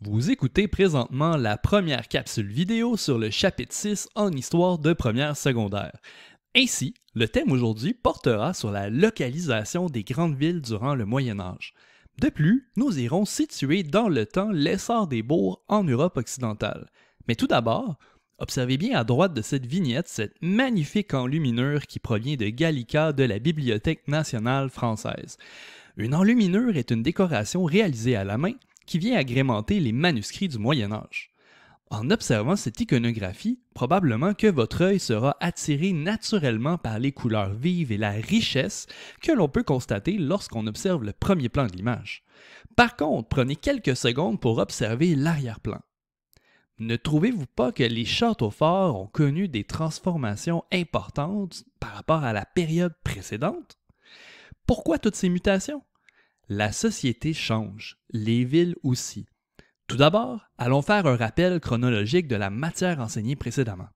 Vous écoutez présentement la première capsule vidéo sur le chapitre 6 en histoire de première secondaire. Ainsi, le thème aujourd'hui portera sur la localisation des grandes villes durant le Moyen Âge. De plus, nous irons situer dans le temps l'essor des bourgs en Europe occidentale. Mais tout d'abord, observez bien à droite de cette vignette cette magnifique enluminure qui provient de Gallica de la Bibliothèque nationale française. Une enluminure est une décoration réalisée à la main qui vient agrémenter les manuscrits du Moyen Âge. En observant cette iconographie, probablement que votre œil sera attiré naturellement par les couleurs vives et la richesse que l'on peut constater lorsqu'on observe le premier plan de l'image. Par contre, prenez quelques secondes pour observer l'arrière-plan. Ne trouvez-vous pas que les châteaux forts ont connu des transformations importantes par rapport à la période précédente? Pourquoi toutes ces mutations? La société change, les villes aussi. Tout d'abord, allons faire un rappel chronologique de la matière enseignée précédemment.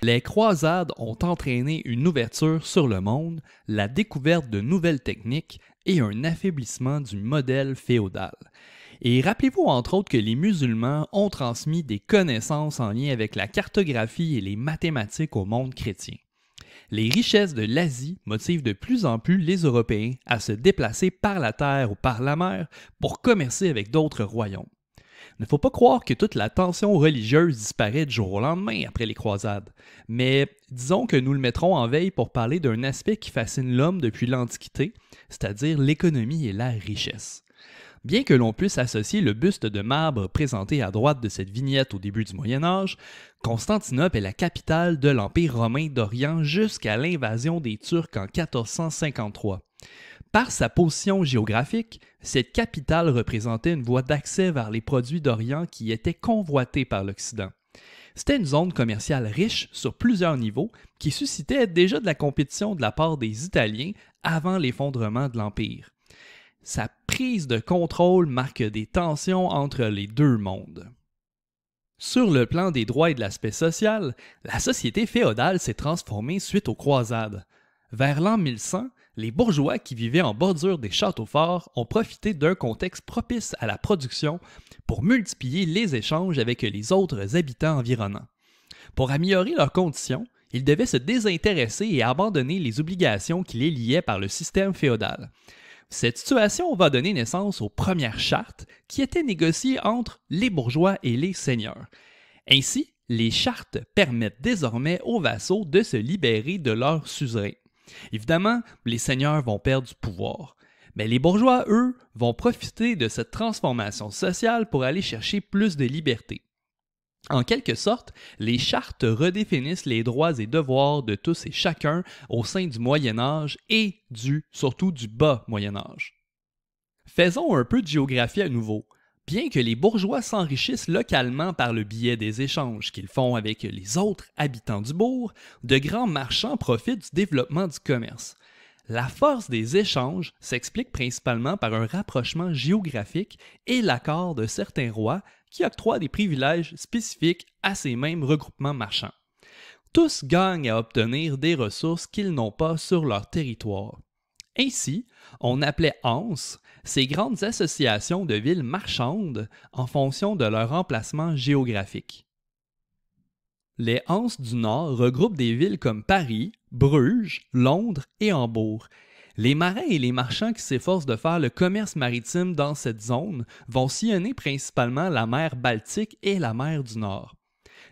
Les croisades ont entraîné une ouverture sur le monde, la découverte de nouvelles techniques et un affaiblissement du modèle féodal. Et rappelez-vous entre autres que les musulmans ont transmis des connaissances en lien avec la cartographie et les mathématiques au monde chrétien. Les richesses de l'Asie motivent de plus en plus les Européens à se déplacer par la terre ou par la mer pour commercer avec d'autres royaumes. Il ne faut pas croire que toute la tension religieuse disparaît du jour au lendemain après les croisades, mais disons que nous le mettrons en veille pour parler d'un aspect qui fascine l'homme depuis l'Antiquité, c'est-à-dire l'économie et la richesse. Bien que l'on puisse associer le buste de marbre présenté à droite de cette vignette au début du Moyen Âge, Constantinople est la capitale de l'Empire romain d'Orient jusqu'à l'invasion des Turcs en 1453. Par sa position géographique, cette capitale représentait une voie d'accès vers les produits d'Orient qui étaient convoités par l'Occident. C'était une zone commerciale riche sur plusieurs niveaux qui suscitait déjà de la compétition de la part des Italiens avant l'effondrement de l'Empire sa prise de contrôle marque des tensions entre les deux mondes. Sur le plan des droits et de l'aspect social, la société féodale s'est transformée suite aux croisades. Vers l'an 1100, les bourgeois qui vivaient en bordure des châteaux forts ont profité d'un contexte propice à la production pour multiplier les échanges avec les autres habitants environnants. Pour améliorer leurs conditions, ils devaient se désintéresser et abandonner les obligations qui les liaient par le système féodal. Cette situation va donner naissance aux premières chartes qui étaient négociées entre les bourgeois et les seigneurs. Ainsi, les chartes permettent désormais aux vassaux de se libérer de leurs suzerains. Évidemment, les seigneurs vont perdre du pouvoir, mais les bourgeois, eux, vont profiter de cette transformation sociale pour aller chercher plus de liberté. En quelque sorte, les chartes redéfinissent les droits et devoirs de tous et chacun au sein du Moyen Âge et du, surtout du bas Moyen Âge. Faisons un peu de géographie à nouveau. Bien que les bourgeois s'enrichissent localement par le biais des échanges qu'ils font avec les autres habitants du bourg, de grands marchands profitent du développement du commerce. La force des échanges s'explique principalement par un rapprochement géographique et l'accord de certains rois qui octroient des privilèges spécifiques à ces mêmes regroupements marchands. Tous gagnent à obtenir des ressources qu'ils n'ont pas sur leur territoire. Ainsi, on appelait Hans ces grandes associations de villes marchandes en fonction de leur emplacement géographique. Les Hanses du Nord regroupent des villes comme Paris, Bruges, Londres et Hambourg. Les marins et les marchands qui s'efforcent de faire le commerce maritime dans cette zone vont sillonner principalement la mer Baltique et la mer du Nord.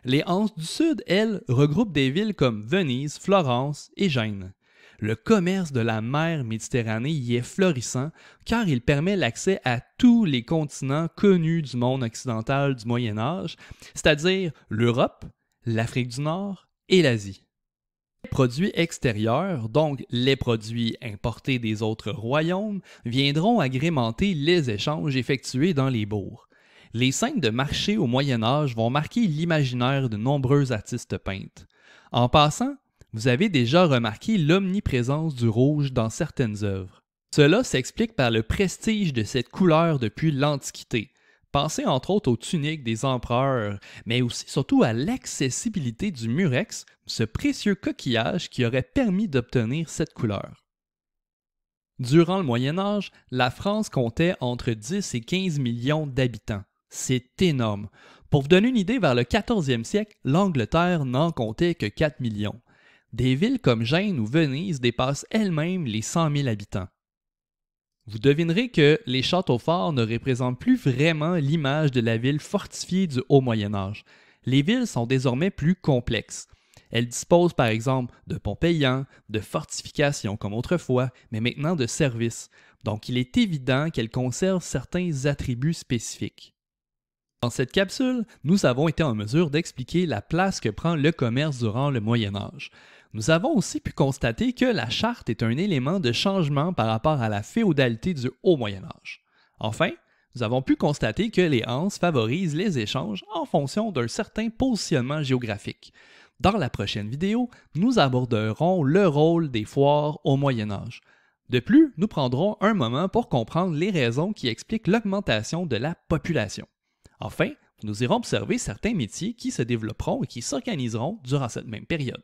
Les Hanses du Sud, elles, regroupent des villes comme Venise, Florence et Gênes. Le commerce de la mer Méditerranée y est florissant car il permet l'accès à tous les continents connus du monde occidental du Moyen Âge, c'est-à-dire l'Europe, l'Afrique du Nord et l'Asie. Les produits extérieurs, donc les produits importés des autres royaumes, viendront agrémenter les échanges effectués dans les bourgs. Les scènes de marché au Moyen Âge vont marquer l'imaginaire de nombreux artistes peintes. En passant, vous avez déjà remarqué l'omniprésence du rouge dans certaines œuvres. Cela s'explique par le prestige de cette couleur depuis l'Antiquité, Pensez entre autres aux tuniques des empereurs, mais aussi surtout à l'accessibilité du murex, ce précieux coquillage qui aurait permis d'obtenir cette couleur. Durant le Moyen Âge, la France comptait entre 10 et 15 millions d'habitants. C'est énorme. Pour vous donner une idée, vers le 14e siècle, l'Angleterre n'en comptait que 4 millions. Des villes comme Gênes ou Venise dépassent elles-mêmes les 100 000 habitants. Vous devinerez que les châteaux forts ne représentent plus vraiment l'image de la ville fortifiée du Haut Moyen Âge. Les villes sont désormais plus complexes. Elles disposent par exemple de ponts payants, de fortifications comme autrefois, mais maintenant de services. Donc il est évident qu'elles conservent certains attributs spécifiques. Dans cette capsule, nous avons été en mesure d'expliquer la place que prend le commerce durant le Moyen Âge. Nous avons aussi pu constater que la charte est un élément de changement par rapport à la féodalité du Haut Moyen Âge. Enfin, nous avons pu constater que les Hans favorisent les échanges en fonction d'un certain positionnement géographique. Dans la prochaine vidéo, nous aborderons le rôle des foires au Moyen Âge. De plus, nous prendrons un moment pour comprendre les raisons qui expliquent l'augmentation de la population. Enfin, nous irons observer certains métiers qui se développeront et qui s'organiseront durant cette même période.